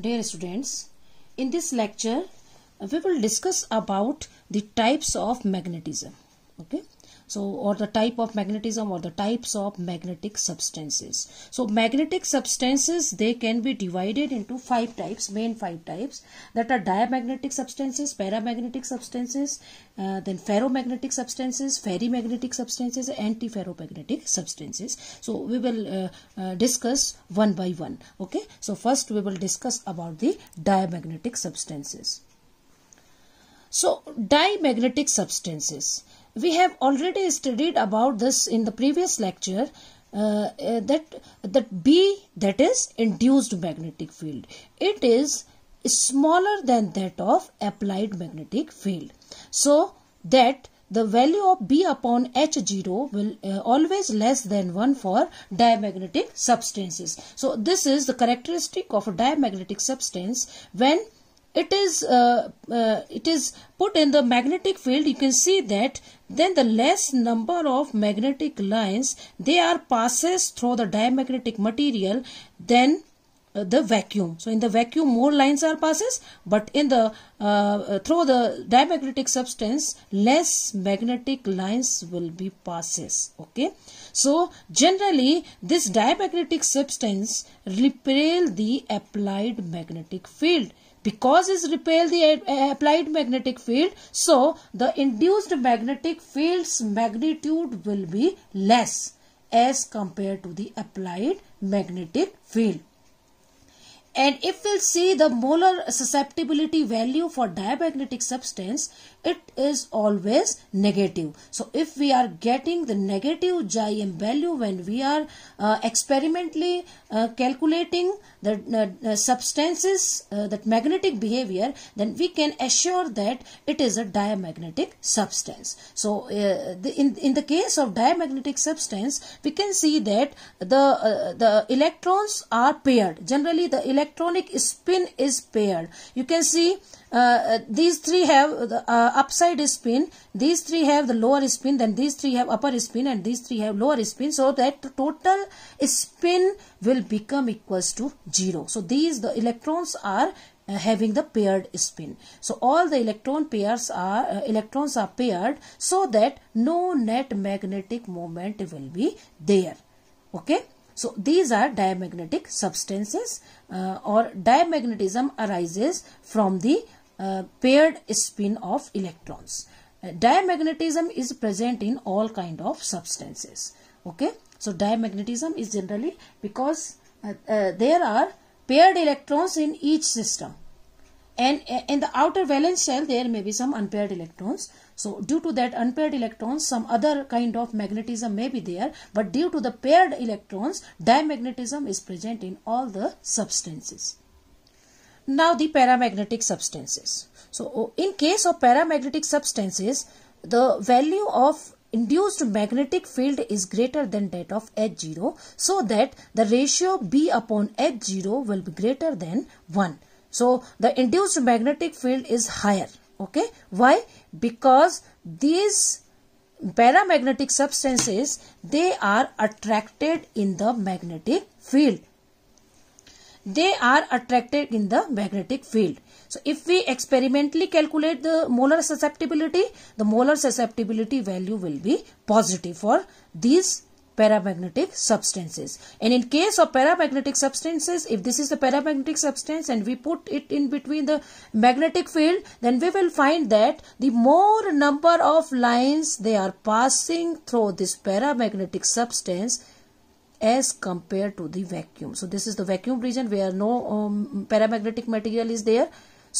Dear students, in this lecture we will discuss about the types of magnetism. Okay so or the type of magnetism or the types of magnetic substances so magnetic substances they can be divided into five types main five types that are diamagnetic substances paramagnetic substances uh, then ferromagnetic substances ferrimagnetic substances antiferromagnetic substances so we will uh, uh, discuss one by one okay so first we will discuss about the diamagnetic substances so, diamagnetic substances. We have already studied about this in the previous lecture uh, uh, that that B that is induced magnetic field. It is smaller than that of applied magnetic field. So that the value of B upon H0 will uh, always less than 1 for diamagnetic substances. So this is the characteristic of a diamagnetic substance when it is uh, uh, it is put in the magnetic field you can see that then the less number of magnetic lines they are passes through the diamagnetic material then uh, the vacuum so in the vacuum more lines are passes but in the uh, uh, through the diamagnetic substance less magnetic lines will be passes okay so generally this diamagnetic substance repel the applied magnetic field because it repel the uh, applied magnetic field so the induced magnetic field's magnitude will be less as compared to the applied magnetic field and if we'll see the molar susceptibility value for diamagnetic substance, it is always negative. So if we are getting the negative Jm value when we are uh, experimentally uh, calculating the uh, uh substances, uh, that magnetic behavior, then we can assure that it is a diamagnetic substance. So uh, the, in, in the case of diamagnetic substance, we can see that the, the electrons are paired. Generally, the electrons electronic spin is paired. You can see uh, uh these three have uh, the uh, upside spin, these three have the lower spin, then these three have upper spin and these three have lower spin. So that total spin will become equals to 0. So these the electrons are uh, having the paired spin. So all the electron pairs are uh, electrons are paired so that no net magnetic moment will be there. Okay. So these are diamagnetic substances uh, or diamagnetism arises from the uh, paired spin of electrons. Uh, diamagnetism is present in all kind of substances. Okay. So diamagnetism is generally because uh, uh, there are paired electrons in each system and in the outer valence shell there may be some unpaired electrons so due to that unpaired electrons some other kind of magnetism may be there but due to the paired electrons diamagnetism is present in all the substances now the paramagnetic substances so oh, in case of paramagnetic substances the value of induced magnetic field is greater than that of H0 so that the ratio B upon H0 will be greater than 1. So the induced magnetic field is higher. Okay. Why? Because these paramagnetic substances, they are attracted in the magnetic field. They are attracted in the magnetic field. So if we experimentally calculate the molar susceptibility, the molar susceptibility value will be positive for these paramagnetic substances. And in case of paramagnetic substances, if this is the paramagnetic substance and we put it in between the magnetic field, then we will find that the more number of lines they are passing through this paramagnetic substance as compared to the vacuum. So this is the vacuum region where no um, paramagnetic material is there.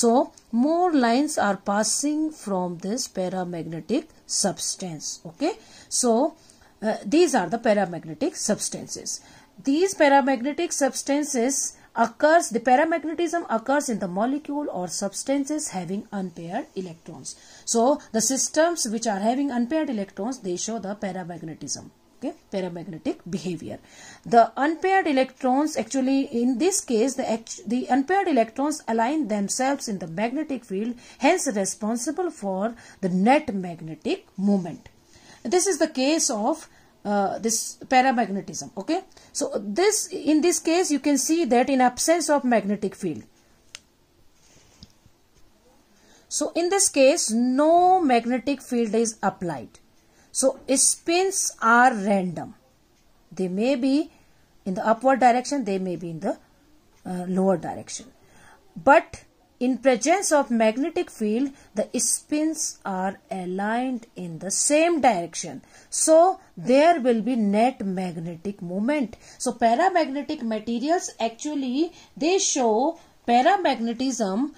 So more lines are passing from this paramagnetic substance. Okay. So uh, these are the paramagnetic substances. These paramagnetic substances occurs, the paramagnetism occurs in the molecule or substances having unpaired electrons. So, the systems which are having unpaired electrons, they show the paramagnetism. Okay, paramagnetic behavior. The unpaired electrons actually in this case the, the unpaired electrons align themselves in the magnetic field hence responsible for the net magnetic moment. This is the case of uh, this paramagnetism. Okay. So this in this case you can see that in absence of magnetic field. So in this case no magnetic field is applied. So spins are random. They may be in the upward direction, they may be in the uh, lower direction. But in presence of magnetic field, the spins are aligned in the same direction. So, there will be net magnetic moment. So, paramagnetic materials actually, they show paramagnetism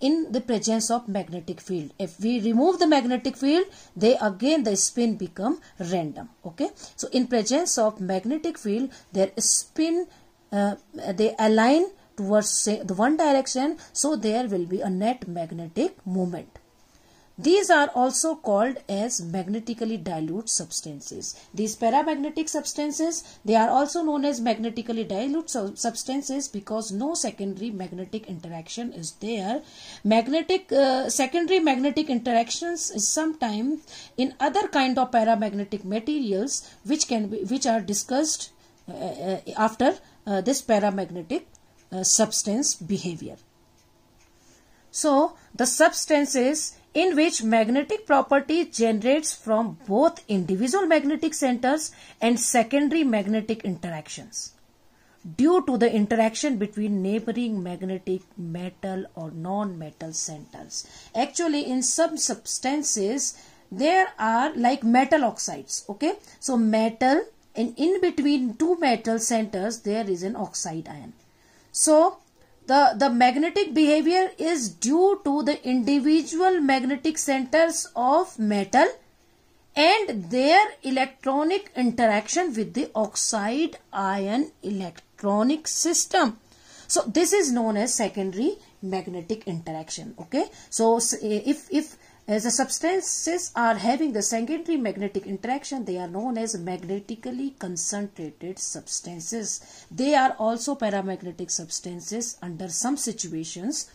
in the presence of magnetic field. If we remove the magnetic field, they again the spin become random. Okay. So, in presence of magnetic field, their spin, uh, they align towards the one direction so there will be a net magnetic moment these are also called as magnetically dilute substances. These paramagnetic substances, they are also known as magnetically dilute substances because no secondary magnetic interaction is there. Magnetic uh, Secondary magnetic interactions is sometimes in other kind of paramagnetic materials which can be, which are discussed uh, uh after uh, this paramagnetic uh, substance behavior. So, the substances in which magnetic property generates from both individual magnetic centers and secondary magnetic interactions due to the interaction between neighboring magnetic metal or non-metal centers. Actually, in some substances, there are like metal oxides, okay? So, metal and in between two metal centers, there is an oxide ion. So the, the magnetic behavior is due to the individual magnetic centers of metal and their electronic interaction with the oxide ion electronic system. So this is known as secondary magnetic interaction. Okay. So if, if as the substances are having the secondary magnetic interaction, they are known as magnetically concentrated substances. They are also paramagnetic substances under some situations.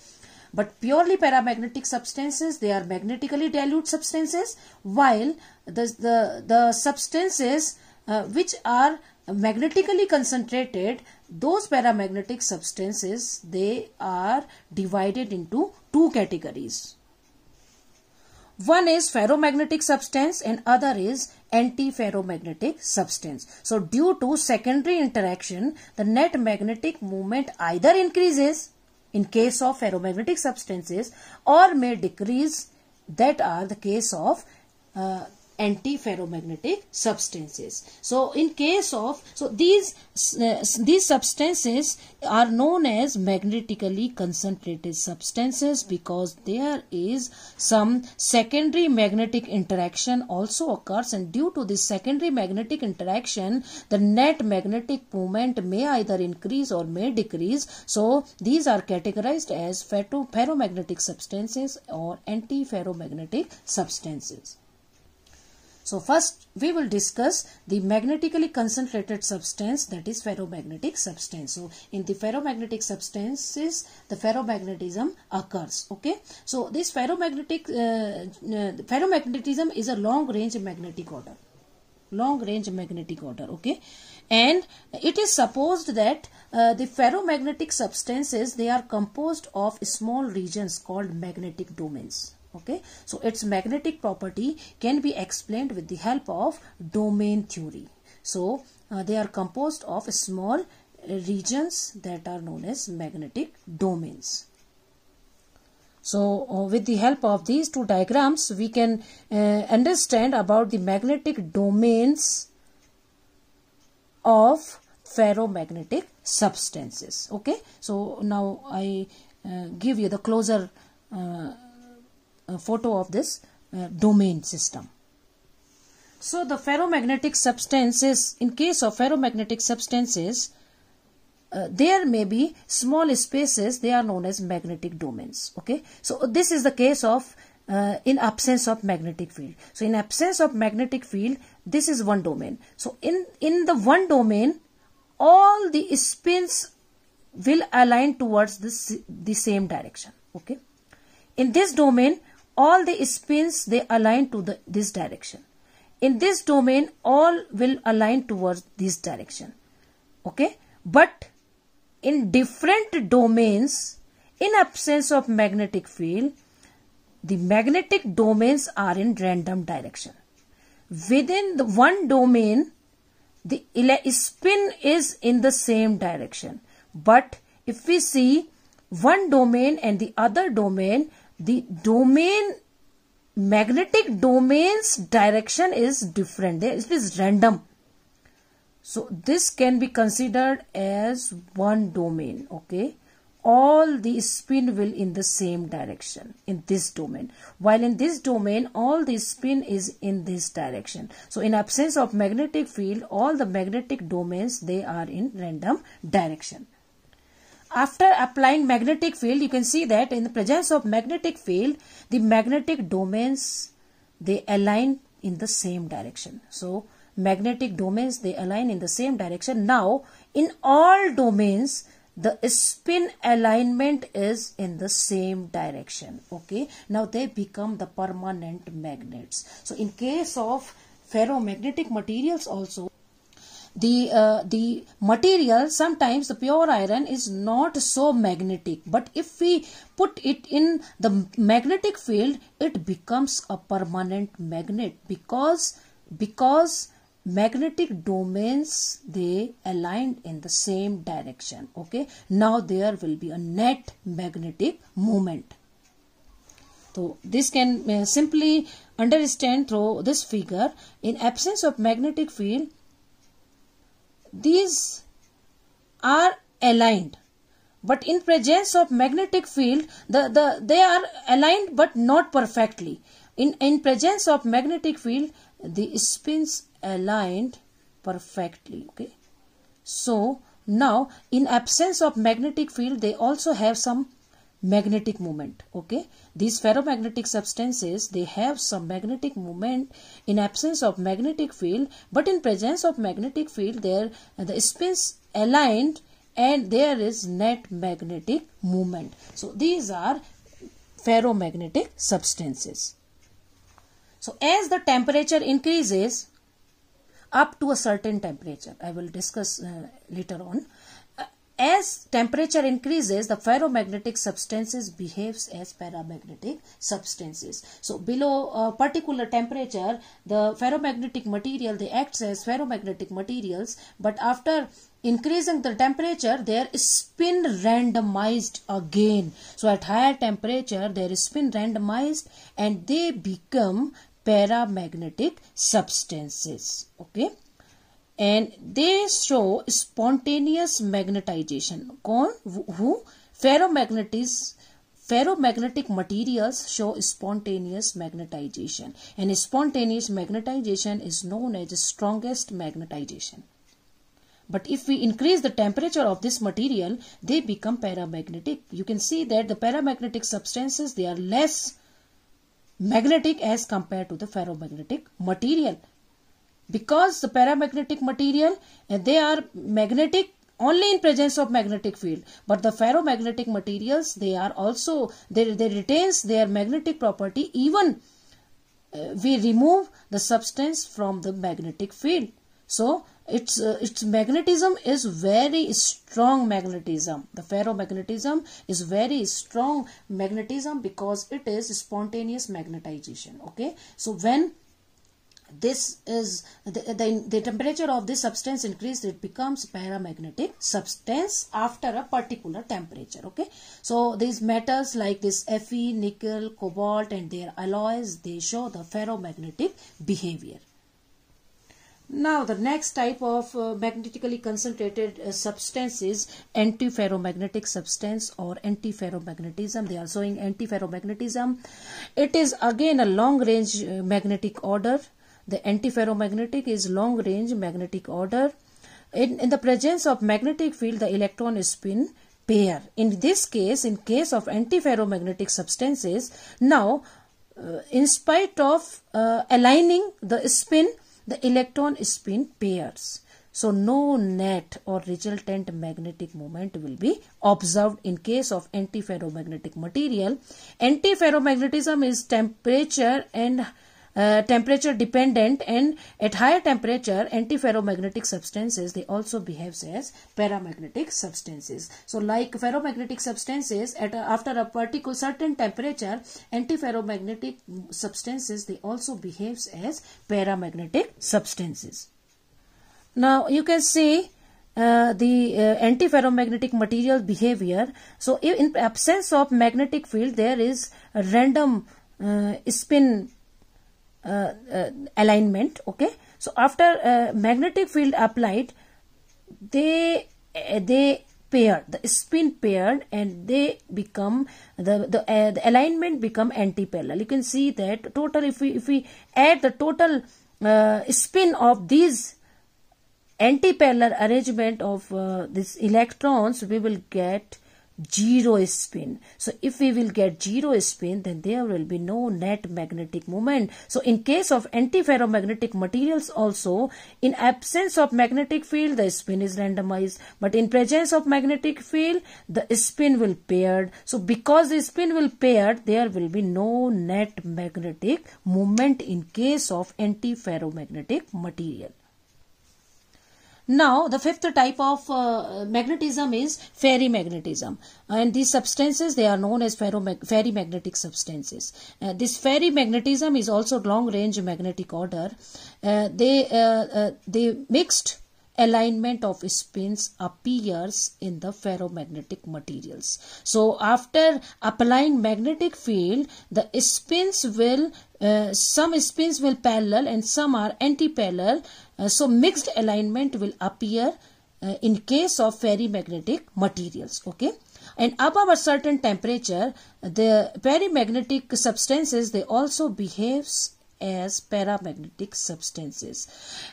But purely paramagnetic substances, they are magnetically dilute substances, while the, the, the substances uh, which are magnetically concentrated, those paramagnetic substances, they are divided into two categories. One is ferromagnetic substance and other is anti-ferromagnetic substance. So due to secondary interaction, the net magnetic moment either increases in case of ferromagnetic substances or may decrease that are the case of uh, antiferromagnetic substances so in case of so these uh, these substances are known as magnetically concentrated substances because there is some secondary magnetic interaction also occurs and due to this secondary magnetic interaction the net magnetic moment may either increase or may decrease so these are categorized as ferromagnetic substances or antiferromagnetic substances so first we will discuss the magnetically concentrated substance that is ferromagnetic substance. So in the ferromagnetic substances the ferromagnetism occurs. Okay. So this ferromagnetic uh, uh, ferromagnetism is a long range magnetic order long range magnetic order okay and it is supposed that uh, the ferromagnetic substances they are composed of small regions called magnetic domains okay so its magnetic property can be explained with the help of domain theory so uh, they are composed of small regions that are known as magnetic domains so uh, with the help of these two diagrams we can uh, understand about the magnetic domains of ferromagnetic substances okay so now i uh, give you the closer uh, photo of this uh, domain system. So the ferromagnetic substances, in case of ferromagnetic substances, uh, there may be small spaces, they are known as magnetic domains. Okay, so this is the case of uh, in absence of magnetic field. So in absence of magnetic field, this is one domain. So in, in the one domain, all the spins will align towards this, the same direction. Okay. In this domain, all the spins they align to the, this direction in this domain all will align towards this direction okay but in different domains in absence of magnetic field the magnetic domains are in random direction within the one domain the spin is in the same direction but if we see one domain and the other domain the domain magnetic domain's direction is different there it is random so this can be considered as one domain okay all the spin will in the same direction in this domain while in this domain all the spin is in this direction so in absence of magnetic field all the magnetic domains they are in random direction after applying magnetic field, you can see that in the presence of magnetic field, the magnetic domains, they align in the same direction. So, magnetic domains, they align in the same direction. Now, in all domains, the spin alignment is in the same direction. Okay. Now, they become the permanent magnets. So, in case of ferromagnetic materials also, the uh, the material sometimes the pure iron is not so magnetic but if we put it in the magnetic field it becomes a permanent magnet because because magnetic domains they aligned in the same direction okay now there will be a net magnetic moment so this can uh, simply understand through this figure in absence of magnetic field these are aligned but in presence of magnetic field the, the they are aligned but not perfectly in in presence of magnetic field the spins aligned perfectly okay so now in absence of magnetic field they also have some magnetic moment okay these ferromagnetic substances they have some magnetic moment in absence of magnetic field but in presence of magnetic field there the spins aligned and there is net magnetic moment so these are ferromagnetic substances so as the temperature increases up to a certain temperature i will discuss uh, later on as temperature increases, the ferromagnetic substances behaves as paramagnetic substances. So below a particular temperature, the ferromagnetic material, they acts as ferromagnetic materials. But after increasing the temperature, their spin randomized again. So at higher temperature, their spin randomized and they become paramagnetic substances. Okay and they show spontaneous magnetization who ferromagnetic materials show spontaneous magnetization and spontaneous magnetization is known as the strongest magnetization but if we increase the temperature of this material they become paramagnetic you can see that the paramagnetic substances they are less magnetic as compared to the ferromagnetic material because the paramagnetic material they are magnetic only in presence of magnetic field but the ferromagnetic materials they are also they, they retains their magnetic property even uh, we remove the substance from the magnetic field so its uh, its magnetism is very strong magnetism the ferromagnetism is very strong magnetism because it is spontaneous magnetization okay so when this is the, the, the, temperature of this substance increased it becomes paramagnetic substance after a particular temperature okay so these metals like this fe nickel cobalt and their alloys they show the ferromagnetic behavior now the next type of uh, magnetically concentrated uh, substance is antiferromagnetic substance or antiferromagnetism. They are showing antiferromagnetism. It is again a long range uh, magnetic order the antiferromagnetic is long range magnetic order. In, in the presence of magnetic field, the electron spin pair. In this case, in case of antiferromagnetic substances, now uh, in spite of uh, aligning the spin, the electron spin pairs. So no net or resultant magnetic moment will be observed in case of antiferromagnetic material. Antiferromagnetism is temperature and uh, temperature dependent and at higher temperature antiferromagnetic substances they also behaves as paramagnetic substances so like ferromagnetic substances at a, after a particular certain temperature antiferromagnetic substances they also behaves as paramagnetic substances now you can see uh, the uh, antiferromagnetic material behavior. So in absence of magnetic field, there is random uh, spin uh, uh, alignment okay so after uh, magnetic field applied they they pair the spin paired and they become the the, uh, the alignment become anti-parallel you can see that total if we if we add the total uh, spin of these anti-parallel arrangement of uh, these electrons we will get zero spin. So if we will get zero spin then there will be no net magnetic moment. So in case of antiferromagnetic materials also in absence of magnetic field the spin is randomized but in presence of magnetic field the spin will paired. So because the spin will paired there will be no net magnetic moment in case of antiferromagnetic material. Now, the fifth type of uh, magnetism is ferrimagnetism. And these substances, they are known as ferrimagnetic substances. Uh, this ferrimagnetism is also long-range magnetic order. Uh, they, uh, uh, they mixed alignment of spins appears in the ferromagnetic materials. So after applying magnetic field, the spins will, uh, some spins will parallel and some are anti-parallel uh, so mixed alignment will appear uh, in case of ferromagnetic materials. Okay. And above a certain temperature, the perimagnetic substances, they also behaves as paramagnetic substances.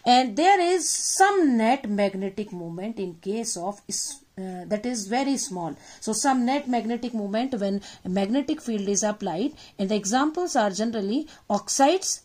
And there is some net magnetic moment in case of uh, that is very small. So some net magnetic moment when magnetic field is applied and the examples are generally oxides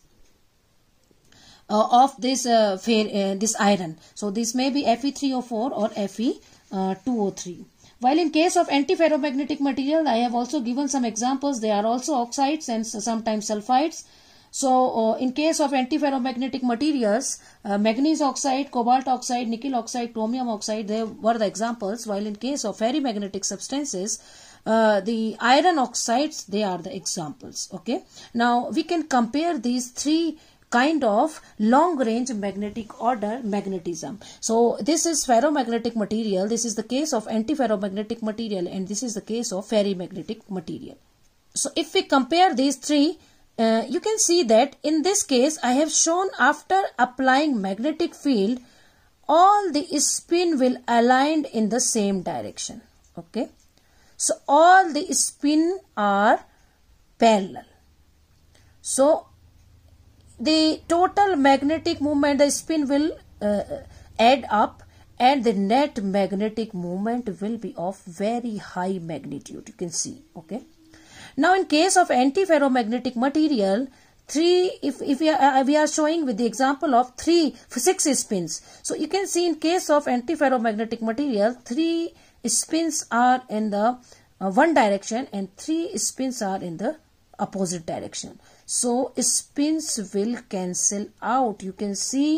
uh, of this uh, fair, uh, this iron. So this may be Fe3O4 or Fe2O3. Uh, While in case of antiferromagnetic material, I have also given some examples. They are also oxides and sometimes sulfides. So, uh, in case of antiferromagnetic materials, uh, manganese oxide, cobalt oxide, nickel oxide, chromium oxide, they were the examples. While in case of ferromagnetic substances, uh, the iron oxides, they are the examples. Okay. Now, we can compare these three kind of long range magnetic order magnetism. So this is ferromagnetic material. This is the case of antiferromagnetic material and this is the case of ferrimagnetic material. So if we compare these three, uh, you can see that in this case I have shown after applying magnetic field, all the spin will aligned in the same direction. Okay. So all the spin are parallel. So the total magnetic moment, the spin will uh, uh, add up and the net magnetic moment will be of very high magnitude. You can see, okay. Now, in case of antiferromagnetic material, three if, if we, are, uh, we are showing with the example of three six spins so you can see in case of antiferromagnetic material three spins are in the uh, one direction and three spins are in the opposite direction so spins will cancel out you can see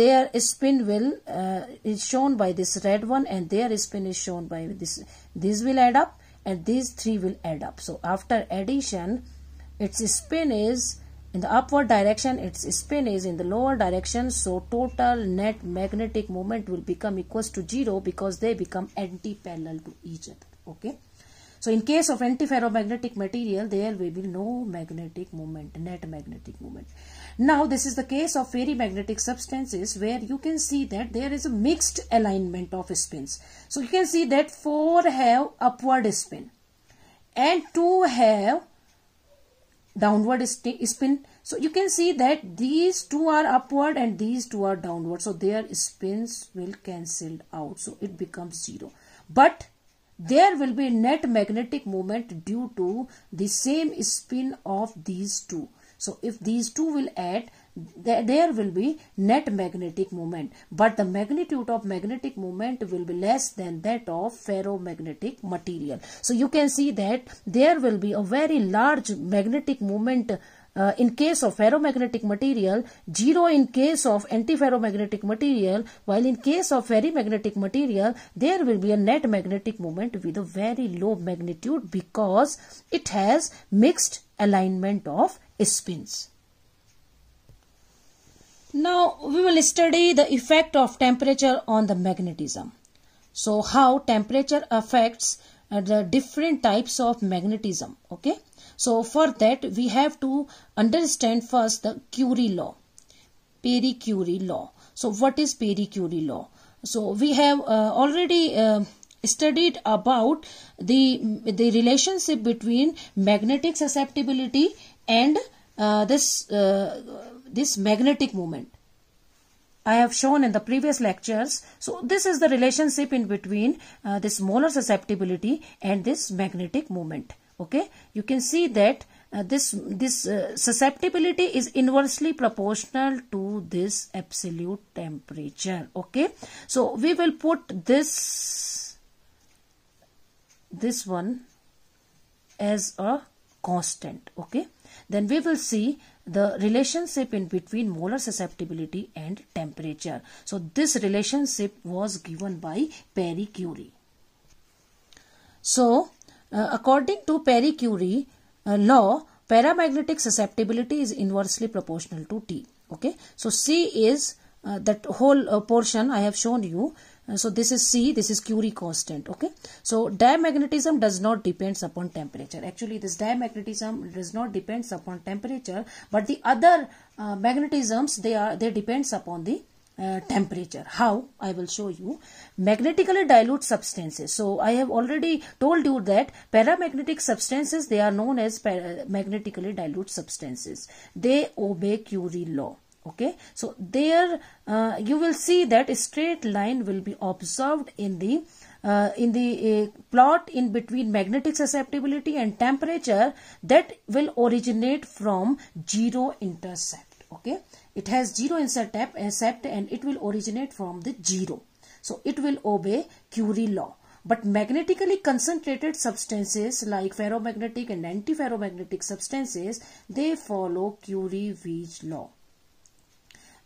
their spin will uh, is shown by this red one and their spin is shown by this This will add up and these three will add up so after addition its spin is in the upward direction its spin is in the lower direction so total net magnetic moment will become equals to zero because they become anti-parallel to each other okay so in case of antiferromagnetic material, there will be no magnetic moment, net magnetic moment. Now this is the case of ferromagnetic substances where you can see that there is a mixed alignment of spins. So you can see that four have upward spin and two have downward spin. So you can see that these two are upward and these two are downward. So their spins will cancel out. So it becomes zero. But there will be net magnetic moment due to the same spin of these two. So if these two will add, there will be net magnetic moment. But the magnitude of magnetic moment will be less than that of ferromagnetic material. So you can see that there will be a very large magnetic moment uh, in case of ferromagnetic material, 0 in case of antiferromagnetic material, while in case of ferromagnetic material, there will be a net magnetic moment with a very low magnitude because it has mixed alignment of spins. Now we will study the effect of temperature on the magnetism. So how temperature affects uh, the different types of magnetism. Okay. So for that we have to understand first the Curie law, Peri Curie law. So what is Peri Curie law? So we have uh, already uh, studied about the the relationship between magnetic susceptibility and uh, this uh, this magnetic moment. I have shown in the previous lectures. So this is the relationship in between uh, this molar susceptibility and this magnetic moment okay you can see that uh, this this uh, susceptibility is inversely proportional to this absolute temperature okay so we will put this this one as a constant okay then we will see the relationship in between molar susceptibility and temperature so this relationship was given by Perry Curie so uh, according to Perry Curie uh, law, paramagnetic susceptibility is inversely proportional to T. Okay, so C is uh, that whole uh, portion I have shown you. Uh, so this is C, this is Curie constant. Okay, so diamagnetism does not depends upon temperature. Actually, this diamagnetism does not depends upon temperature, but the other magnetisms they are they depends upon the uh, temperature. How? I will show you. Magnetically dilute substances. So I have already told you that paramagnetic substances, they are known as magnetically dilute substances. They obey Curie law okay so there uh, you will see that a straight line will be observed in the uh, in the uh, plot in between magnetic susceptibility and temperature that will originate from zero intercept okay it has zero intercept and it will originate from the zero. So it will obey Curie law. But magnetically concentrated substances like ferromagnetic and antiferromagnetic substances, they follow Curie-Wies law.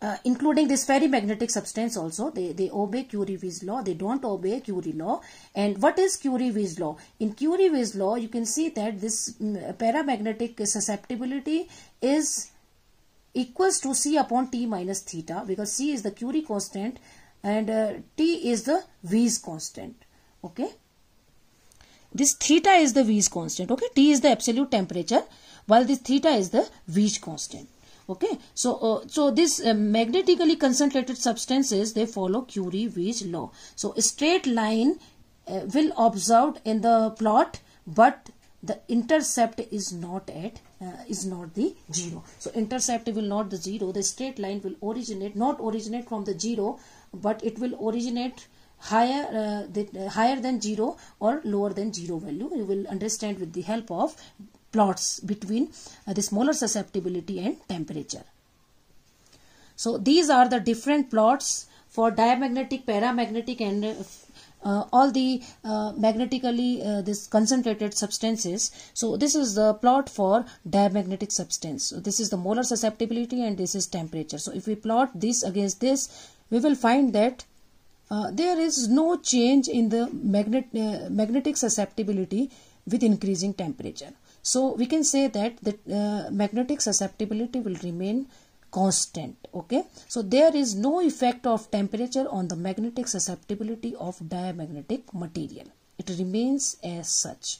Uh, including this ferromagnetic substance also they, they obey Curie-Wies law they don't obey Curie law and what is Curie-Wies law in Curie-Wies law you can see that this mm, paramagnetic susceptibility is equals to C upon T minus theta because C is the Curie constant and uh, T is the V's constant. Okay. This theta is the V's constant. Okay. T is the absolute temperature while this theta is the V's constant. Okay. So, uh, so this uh, magnetically concentrated substances, they follow Curie-V's law. So, straight line uh, will observed in the plot but the intercept is not at uh, is not the zero. So intercept will not the zero. The straight line will originate not originate from the zero, but it will originate higher uh, the, uh, higher than zero or lower than zero value you will understand with the help of plots between uh, the smaller susceptibility and temperature so these are the different plots for diamagnetic paramagnetic and uh, uh, all the uh, magnetically uh, this concentrated substances so this is the plot for diamagnetic substance so this is the molar susceptibility and this is temperature so if we plot this against this we will find that uh, there is no change in the magnet uh, magnetic susceptibility with increasing temperature so we can say that the uh, magnetic susceptibility will remain constant okay so there is no effect of temperature on the magnetic susceptibility of diamagnetic material it remains as such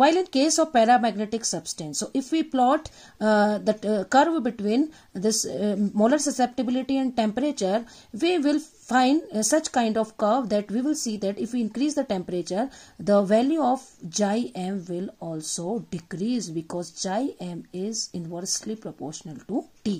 while in case of paramagnetic substance so if we plot uh, the uh, curve between this uh, molar susceptibility and temperature we will find uh, such kind of curve that we will see that if we increase the temperature the value of xi m will also decrease because xi m is inversely proportional to t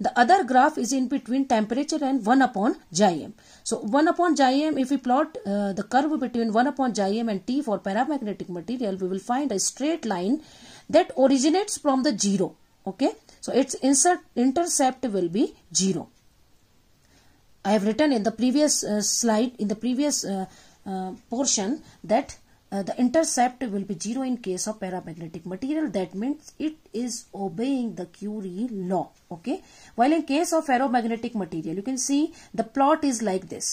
the other graph is in between temperature and 1 upon Jm. So 1 upon Jm, if we plot uh, the curve between 1 upon Jm and T for paramagnetic material, we will find a straight line that originates from the 0. Okay. So its insert, intercept will be 0. I have written in the previous uh, slide, in the previous uh, uh portion that uh, the intercept will be zero in case of paramagnetic material that means it is obeying the Curie law okay while in case of ferromagnetic material you can see the plot is like this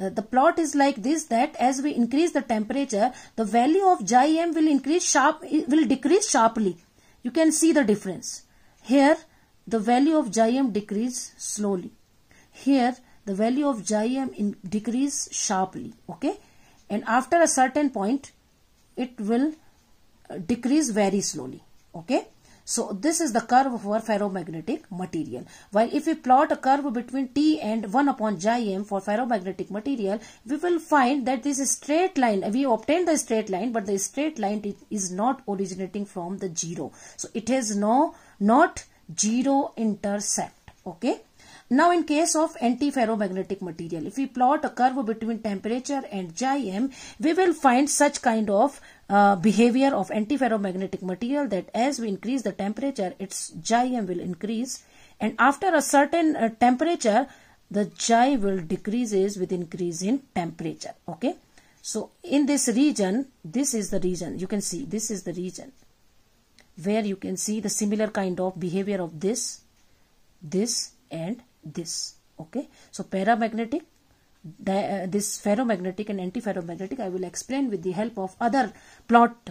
uh, the plot is like this that as we increase the temperature the value of Jm m will increase sharp will decrease sharply you can see the difference here the value of Jm m decrease slowly here the value of Jm m in decrease sharply okay and after a certain point it will uh, decrease very slowly okay so this is the curve of our ferromagnetic material. While if we plot a curve between T and 1 upon j m for ferromagnetic material, we will find that this straight line, we obtained the straight line, but the straight line is not originating from the zero. So it has no, not zero intercept. Okay. Now in case of antiferromagnetic material, if we plot a curve between temperature and chi m, we will find such kind of uh, behavior of antiferromagnetic material that as we increase the temperature, its chi m will increase and after a certain uh, temperature, the chi will decreases with increase in temperature. Okay. So in this region, this is the region. You can see this is the region where you can see the similar kind of behavior of this, this and this okay so paramagnetic uh, this ferromagnetic and antiferromagnetic I will explain with the help of other plot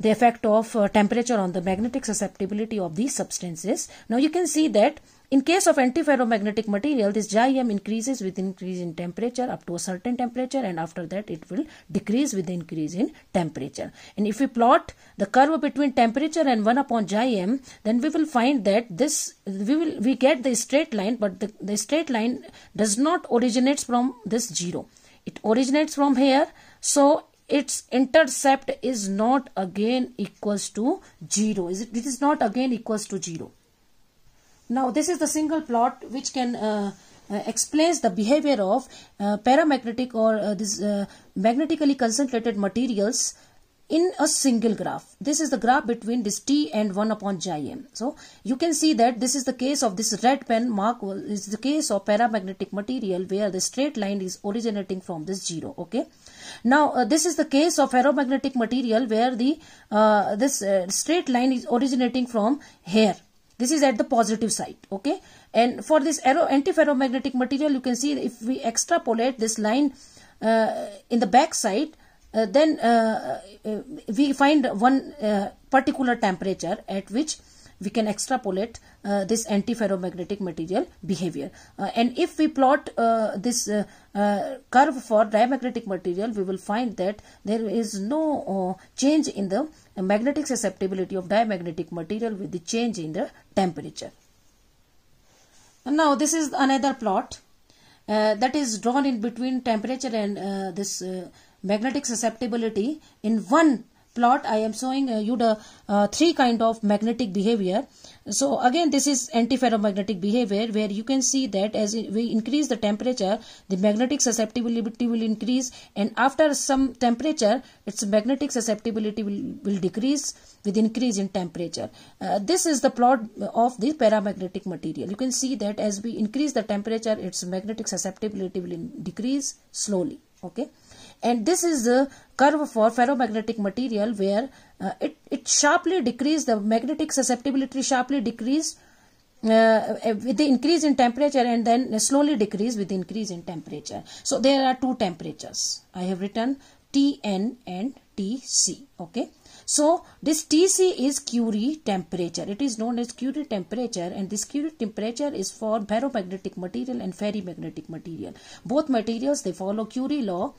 the effect of uh, temperature on the magnetic susceptibility of these substances. Now you can see that in case of antiferromagnetic material, this m increases with increase in temperature up to a certain temperature and after that it will decrease with increase in temperature. And if we plot the curve between temperature and 1 upon m, then we will find that this we will we get the straight line but the, the straight line does not originates from this 0. It originates from here. So its intercept is not again equals to 0. It is not again equals to 0. Now this is the single plot which can uh, uh, explains the behavior of uh, paramagnetic or uh, this uh, magnetically concentrated materials in a single graph. This is the graph between this T and 1 upon j m. So you can see that this is the case of this red pen mark is the case of paramagnetic material where the straight line is originating from this zero. Okay. Now uh, this is the case of ferromagnetic material where the uh, this uh, straight line is originating from here this is at the positive side okay and for this aero antiferromagnetic material you can see if we extrapolate this line uh, in the back side uh, then uh, uh we find one uh, particular temperature at which we can extrapolate uh, this antiferromagnetic material behavior. Uh, and if we plot uh, this uh, uh, curve for diamagnetic material, we will find that there is no uh, change in the magnetic susceptibility of diamagnetic material with the change in the temperature. And now this is another plot that is drawn in between temperature and this magnetic susceptibility in one plot I am showing you the uh, three kind of magnetic behavior so again, this is antiferromagnetic behavior where you can see that as we increase the temperature, the magnetic susceptibility will increase and after some temperature, its magnetic susceptibility will, will decrease with increase in temperature. Uh, this is the plot of the paramagnetic material. You can see that as we increase the temperature, its magnetic susceptibility will decrease slowly. Okay and this is the curve for ferromagnetic material where uh, it, it sharply decreased the magnetic susceptibility sharply decreased uh, uh, with the increase in temperature and then slowly decrease with increase in temperature. So there are two temperatures. I have written Tn and Tc. Okay. So this Tc is Curie temperature. It is known as Curie temperature and this Curie temperature is for ferromagnetic material and ferromagnetic material. Both materials they follow Curie law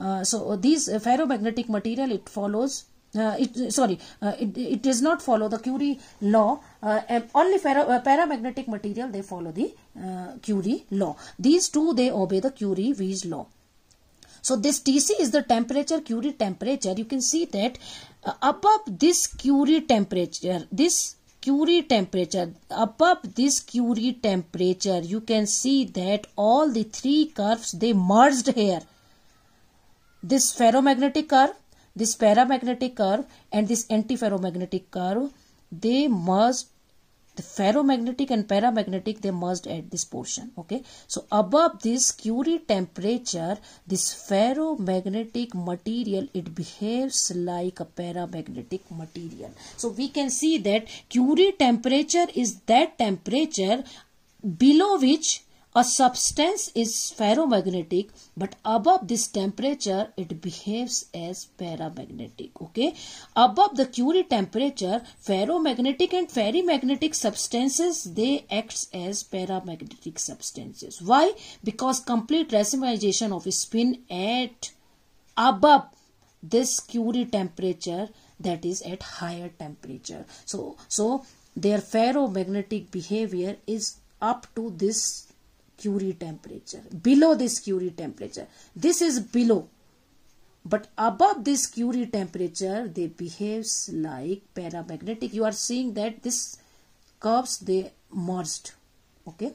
uh, so uh, these uh, ferromagnetic material, it follows uh, it sorry uh, it, it does not follow the curie law uh, only paramagnetic material they follow the curie law these two they obey the curie Wies law so this tc is the temperature curie temperature you can see that above this curie temperature this curie temperature above this curie temperature you can see that all the three curves they merged here this ferromagnetic curve, this paramagnetic curve and this antiferromagnetic curve, they merged the ferromagnetic and paramagnetic they merged at this portion okay so above this curie temperature this ferromagnetic material it behaves like a paramagnetic material so we can see that curie temperature is that temperature below which a substance is ferromagnetic but above this temperature it behaves as paramagnetic. Okay. Above the Curie temperature ferromagnetic and ferrimagnetic substances they act as paramagnetic substances. Why? Because complete racemization of spin at above this Curie temperature that is at higher temperature. So, so their ferromagnetic behavior is up to this Curie temperature, below this Curie temperature. This is below. But above this Curie temperature, they behaves like paramagnetic. You are seeing that this curves, they merged. Okay.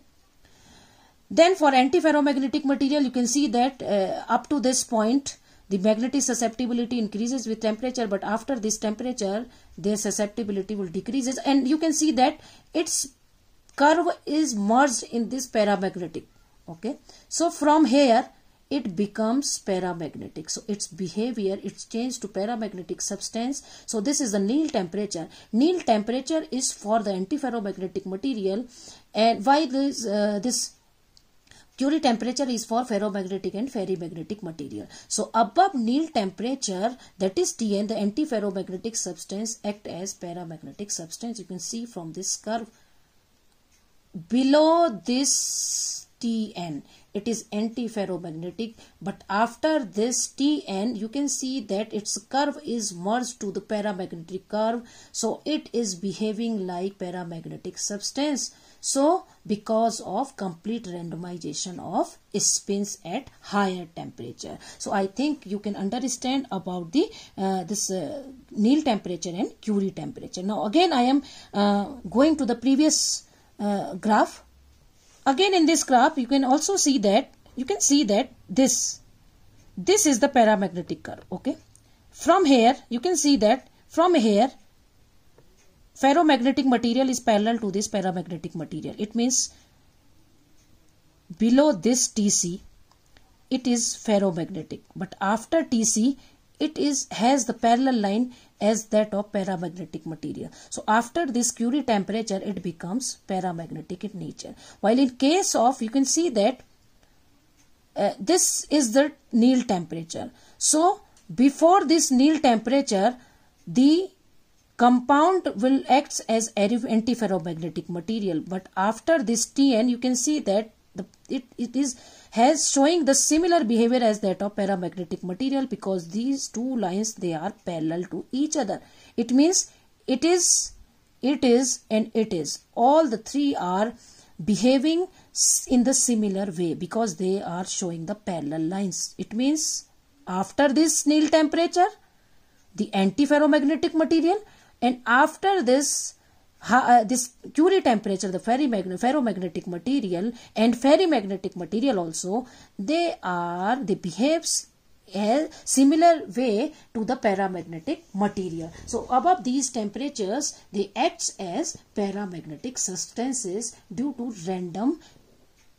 Then for antiferromagnetic material, you can see that uh, up to this point, the magnetic susceptibility increases with temperature but after this temperature their susceptibility will decreases and you can see that its curve is merged in this paramagnetic okay so from here it becomes paramagnetic so its behavior it's changed to paramagnetic substance so this is the nil temperature nil temperature is for the antiferromagnetic material and why this uh, this Curie temperature is for ferromagnetic and ferrimagnetic material. So above nil temperature that is Tn the antiferromagnetic substance act as paramagnetic substance. You can see from this curve below this Tn it is antiferromagnetic but after this Tn you can see that its curve is merged to the paramagnetic curve so it is behaving like paramagnetic substance so because of complete randomization of spins at higher temperature so I think you can understand about the uh, this uh, Neel temperature and Curie temperature now again I am uh, going to the previous uh, graph again in this graph you can also see that you can see that this this is the paramagnetic curve okay from here you can see that from here ferromagnetic material is parallel to this paramagnetic material it means below this tc it is ferromagnetic but after tc it is has the parallel line as that of paramagnetic material. So after this Curie temperature, it becomes paramagnetic in nature. While in case of, you can see that uh, this is the Neel temperature. So before this Neel temperature, the compound will act as antiferromagnetic material. But after this Tn, you can see that the, it, it is has showing the similar behavior as that of paramagnetic material because these two lines they are parallel to each other it means it is it is and it is all the three are behaving in the similar way because they are showing the parallel lines it means after this nil temperature the antiferromagnetic material and after this uh, this Curie temperature, the ferromagnetic material and ferromagnetic material also, they are, they behaves a similar way to the paramagnetic material. So above these temperatures, they acts as paramagnetic substances due to random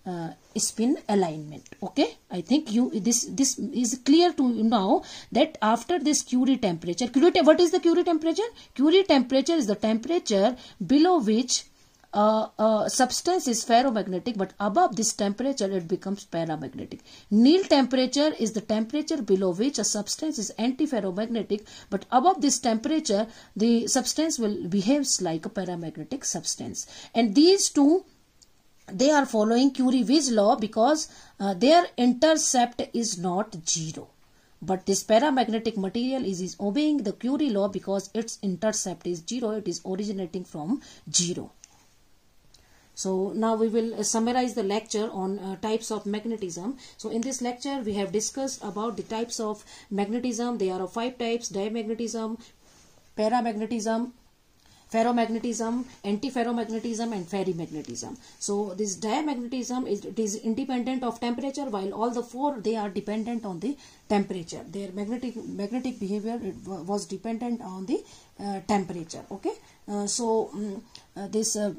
uh, spin alignment okay i think you this this is clear to you now that after this curie temperature curie what is the curie temperature curie temperature is the temperature below which uh, uh, substance is ferromagnetic but above this temperature it becomes paramagnetic. Nil temperature is the temperature below which a substance is antiferromagnetic but above this temperature the substance will behaves like a paramagnetic substance and these two they are following Curie-Weiss law because uh, their intercept is not zero. But this paramagnetic material is, is obeying the Curie law because its intercept is zero. It is originating from zero. So now we will uh, summarize the lecture on uh, types of magnetism. So in this lecture we have discussed about the types of magnetism. There are five types, diamagnetism, paramagnetism, ferromagnetism, antiferromagnetism and ferrimagnetism. So this diamagnetism is, it is independent of temperature while all the four they are dependent on the temperature. Their magnetic magnetic behavior was dependent on the uh, temperature. Okay. Uh, so um, uh, this uh,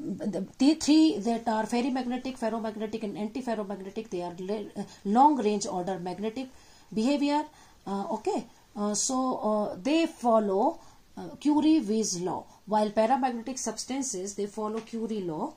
the three that are ferrimagnetic, ferromagnetic and antiferromagnetic they are uh, long range order magnetic behavior. Uh, okay. Uh, so they follow curie Weiss law. While paramagnetic substances, they follow Curie law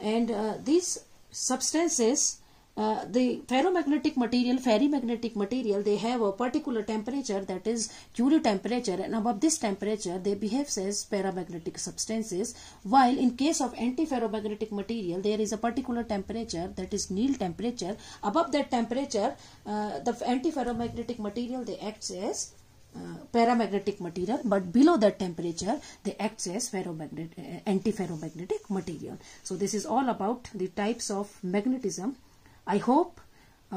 and uh, these substances uh, the ferromagnetic material, ferrimagnetic material, they have a particular temperature that is Curie temperature and above this temperature they behave as paramagnetic substances while in case of antiferromagnetic material there is a particular temperature that is Neel temperature. Above that temperature uh, the antiferromagnetic material they acts as uh, paramagnetic material but below that temperature they acts as ferromagnetic uh, antiferromagnetic material so this is all about the types of magnetism i hope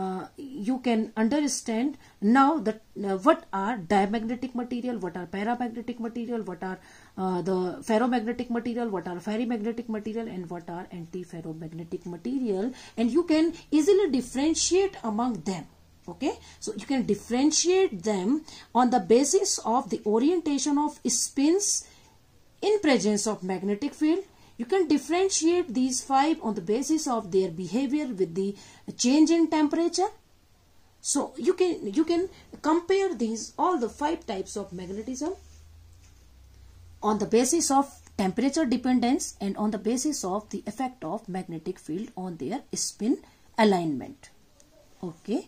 uh, you can understand now that uh, what are diamagnetic material, what are paramagnetic material, what are uh, the ferromagnetic material, what are ferrimagnetic material and what are antiferromagnetic material and you can easily differentiate among them okay so you can differentiate them on the basis of the orientation of spins in presence of magnetic field you can differentiate these five on the basis of their behavior with the change in temperature so you can you can compare these all the five types of magnetism on the basis of temperature dependence and on the basis of the effect of magnetic field on their spin alignment okay